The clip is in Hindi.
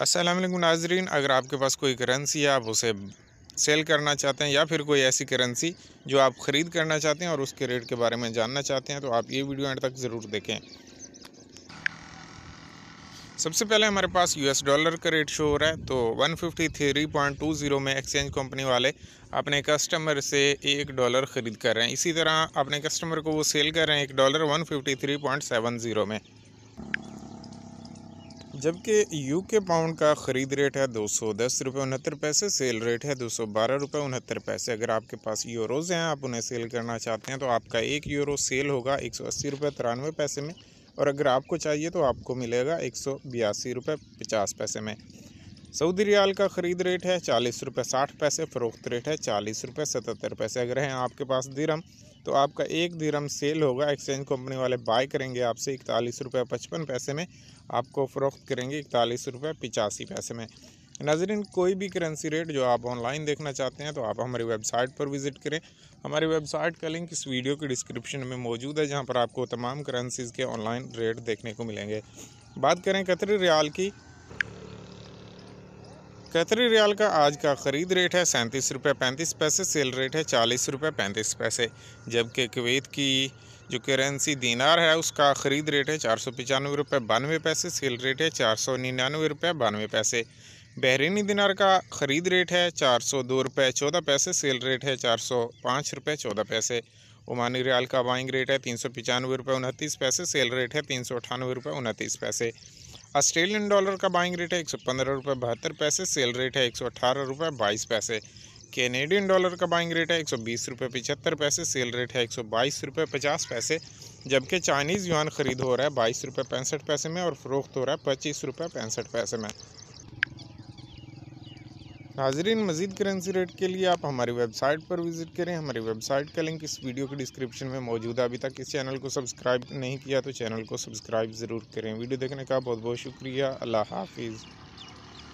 असलम नाजरीन अगर आपके पास कोई करेंसी है आप उसे सेल करना चाहते हैं या फिर कोई ऐसी करेंसी जो आप ख़रीद करना चाहते हैं और उसके रेट के बारे में जानना चाहते हैं तो आप ये वीडियो एंड तक ज़रूर देखें सबसे पहले हमारे पास यूएस डॉलर का रेट शो हो रहा है तो 153.20 में एक्सचेंज कंपनी वाले अपने कस्टमर से एक डॉलर ख़रीद कर रहे हैं इसी तरह अपने कस्टमर को वो सेल कर रहे हैं एक डॉलर जीरो में जबकि यू के पाउंड का ख़रीद रेट है दो सौ दस रुपये उनहत्तर पैसे सेल रेट है दो सौ बारह रुपये उनहत्तर पैसे अगर आपके पास यूरोज़ हैं आप उन्हें सेल करना चाहते हैं तो आपका एक यूरो सेल होगा एक सौ अस्सी रुपये तिरानवे पैसे में और अगर आपको चाहिए तो आपको मिलेगा एक सौ बयासी रुपये पचास पैसे में सऊदी रियाल का ख़रीद रेट है चालीस रुपये साठ पैसे फ़रोख्त रेट है चालीस रुपये सतहत्तर पैसे अगर हैं आपके पास दिरम तो आपका एक धीरम सेल होगा एक्सचेंज कंपनी वाले बाय करेंगे आपसे इकतालीस रुपये पचपन पैसे में आपको फ़रोख्त करेंगे इकतालीस रुपये पिचासी पैसे में नजरिन कोई भी करेंसी रेट जो आप ऑनलाइन देखना चाहते हैं तो आप हमारी वेबसाइट पर विज़िट करें हमारी वेबसाइट का लिंक इस वीडियो के डिस्क्रिप्शन में मौजूद है जहाँ पर आपको तमाम करेंसीज़ के ऑनलाइन रेट देखने को मिलेंगे बात करें कतरी रियाल की कतरी रियाल का आज का ख़रीद रेट है सैंतीस रुपये पैंतीस पैसे सेल रेट है चालीस रुपये पैंतीस पैसे जबकि कुवैत की जो करेंसी दीनार है उसका ख़रीद रेट है चार सौ पचानवे रुपये बानवे पैसे सेल रेट है चार सौ निन्यानवे रुपये बानवे पैसे बहरीनी दिनार का ख़रीद रेट है चार सौ दो रुपये चौदह पैसे सेल रेट है चार सौ पाँच रुपये चौदह पैसे ओमानी रियाल का बाइंग रेट है तीन सौ पचानवे रुपये उनतीस पैसे सेल रेट है तीन सौ अठानवे रुपये उनतीस पैसे ऑस्ट्रेलियन डॉलर का बाइंग रेट है एक सौ पंद्रह रुपये बहत्तर पैसे सेल रेट है एक सौ अठारह रुपये बाईस पैसे कैनेडियन डॉलर का बाइंग रेट है एक सौ बीस रुपये पिचहत्तर पैसे सेल रेट है एक सौ बाईस रुपये पचास पैसे जबकि चाइनीज़ युआन ख़रीद हो रहा है बाईस रुपये पैंसठ पैसे में और फ़रोख्त हो रहा है पच्चीस रुपये पैंसठ पैसे में नाजरीन मजीद करेंसी रेट के लिए आप हमारी वेबसाइट पर विज़िट करें हमारी वेबसाइट का लिंक इस वीडियो के डिस्क्रिप्शन में मौजूद है अभी तक इस चैनल को सब्सक्राइब नहीं किया तो चैनल को सब्सक्राइब ज़रूर करें वीडियो देखने का बहुत बहुत शुक्रिया अल्लाह हाफिज़